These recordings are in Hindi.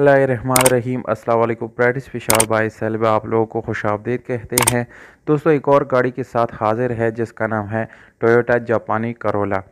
रहीम अस्सलाम वालेकुम प्रैटिस फिशाव बाई सेल्ब आप लोगों को खुश आमदीद कहते हैं दोस्तों एक और गाड़ी के साथ हाजिर है जिसका नाम है टोयोटा जापानी करोला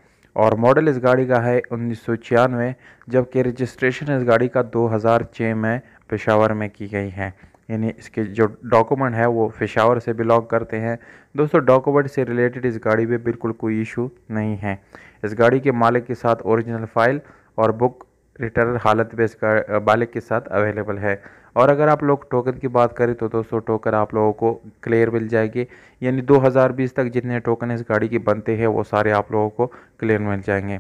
और मॉडल इस गाड़ी का है उन्नीस सौ छियानवे जबकि रजिस्ट्रेशन इस गाड़ी का दो हज़ार छः में पेशावर में की गई है यानी इसके जो डॉक्यूमेंट है वो पेशावर से बिलोंग करते हैं दोस्तों डॉक्यूमेंट से रिलेटेड इस गाड़ी में बिल्कुल कोई इशू नहीं है इस गाड़ी के मालिक के साथ ओरिजिनल फ़ाइल और बुक रिटर्न हालत में इसका बालिक के साथ अवेलेबल है और अगर आप लोग टोकन की बात करें तो दोस्तों टोकन आप लोगों को क्लियर मिल जाएगी यानी 2020 तक जितने टोकन इस गाड़ी के बनते हैं वो सारे आप लोगों को क्लियर मिल जाएंगे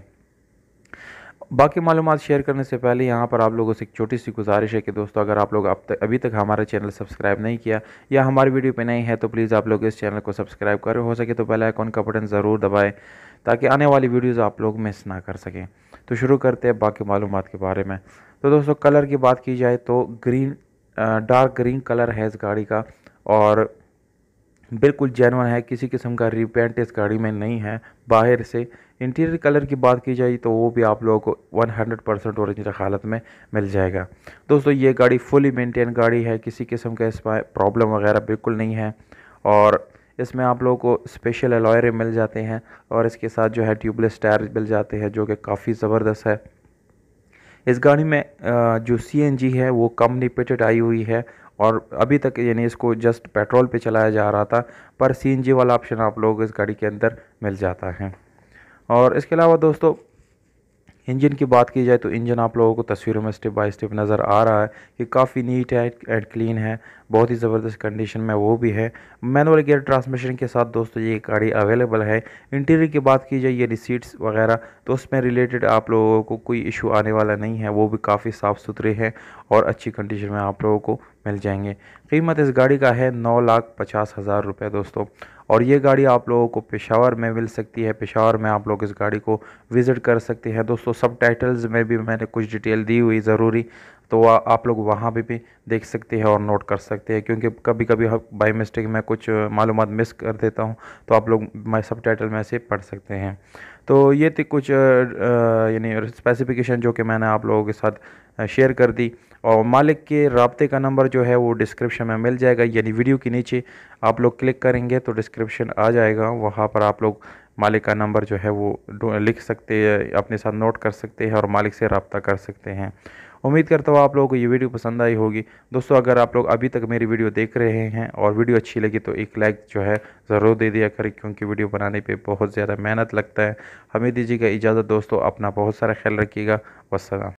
बाकी मालूम शेयर करने से पहले यहाँ पर आप लोगों से एक छोटी सी गुजारिश है कि दोस्तों अगर आप लोग अब तक अभी तक हमारा चैनल सब्सक्राइब नहीं किया या हमारी वीडियो पे नहीं है तो प्लीज़ आप लोग इस चैनल को सब्सक्राइब करें हो सके तो पहले आइकॉन का बटन ज़रूर दबाएँ ताकि आने वाली वीडियोज़ आप लोग मिस ना कर सकें तो शुरू करते हैं बाकी मालूम के बारे में तो दोस्तों कलर की बात की जाए तो ग्रीन डार्क ग्रीन कलर है इस गाड़ी का और बिल्कुल जैनवन है किसी किस्म का रिपेंट इस गाड़ी में नहीं है बाहर से इंटीरियर कलर की बात की जाए तो वो भी आप लोगों को 100 परसेंट औरिजिनल हालत में मिल जाएगा दोस्तों ये गाड़ी फुली मेंटेन गाड़ी है किसी किस्म का इसमें प्रॉब्लम वगैरह बिल्कुल नहीं है और इसमें आप लोगों को स्पेशल एलॉयर मिल जाते हैं और इसके साथ जो है ट्यूबलेस टायर मिल जाते हैं जो कि काफ़ी ज़बरदस्त है इस गाड़ी में जो सी है वो कम निपेटेड आई हुई है और अभी तक यानी इसको जस्ट पेट्रोल पे चलाया जा रहा था पर सी वाला ऑप्शन आप लोगों को इस गाड़ी के अंदर मिल जाता है और इसके अलावा दोस्तों इंजन की बात की जाए तो इंजन आप लोगों को तस्वीरों में स्टेप बाय स्टेप नज़र आ रहा है कि काफ़ी नीट है एंड क्लीन है बहुत ही ज़बरदस्त कंडीशन में वो भी है मैनुअल गियर ट्रांसमिशन के साथ दोस्तों ये गाड़ी अवेलेबल है इंटीरियर की बात की जाए ये रिसीट्स वगैरह तो उसमें रिलेटेड आप लोगों को कोई इशू आने वाला नहीं है वो भी काफ़ी साफ़ सुथरे हैं और अच्छी कंडीशन में आप लोगों को मिल जाएंगे कीमत इस गाड़ी का है नौ लाख पचास हज़ार रुपये दोस्तों और ये गाड़ी आप लोगों को पेशावर में मिल सकती है पेशावर में आप लोग इस गाड़ी को विज़िट कर सकते हैं दोस्तों सब टाइटल्स में भी मैंने कुछ डिटेल दी हुई ज़रूरी तो आप लोग वहाँ भी, भी देख सकते हैं और नोट कर सकते हैं क्योंकि कभी कभी बाई मिस्टेक मैं कुछ मालूम मिस कर देता हूँ तो आप लोग मैं सब टाइटल में से पढ़ सकते हैं तो ये थी कुछ यानी स्पेसिफिकेशन जो कि मैंने आप लोगों के साथ शेयर कर दी और मालिक के रबते का नंबर जो है वो डिस्क्रिप्शन में मिल जाएगा यानी वीडियो के नीचे आप लोग क्लिक करेंगे तो डिस्क्रिप्शन आ जाएगा वहाँ पर आप लोग मालिक का नंबर जो है वो लिख सकते हैं अपने साथ नोट कर सकते हैं और मालिक से रबता कर सकते हैं उम्मीद करता हूँ आप लोगों को ये वीडियो पसंद आई होगी दोस्तों अगर आप लोग अभी तक मेरी वीडियो देख रहे हैं और वीडियो अच्छी लगी तो एक लाइक जो है ज़रूर दे दिया करें क्योंकि वीडियो बनाने पर बहुत ज़्यादा मेहनत लगता है हमें दीजिएगा इजाज़त दोस्तों अपना बहुत सारा ख्याल रखिएगा वसलम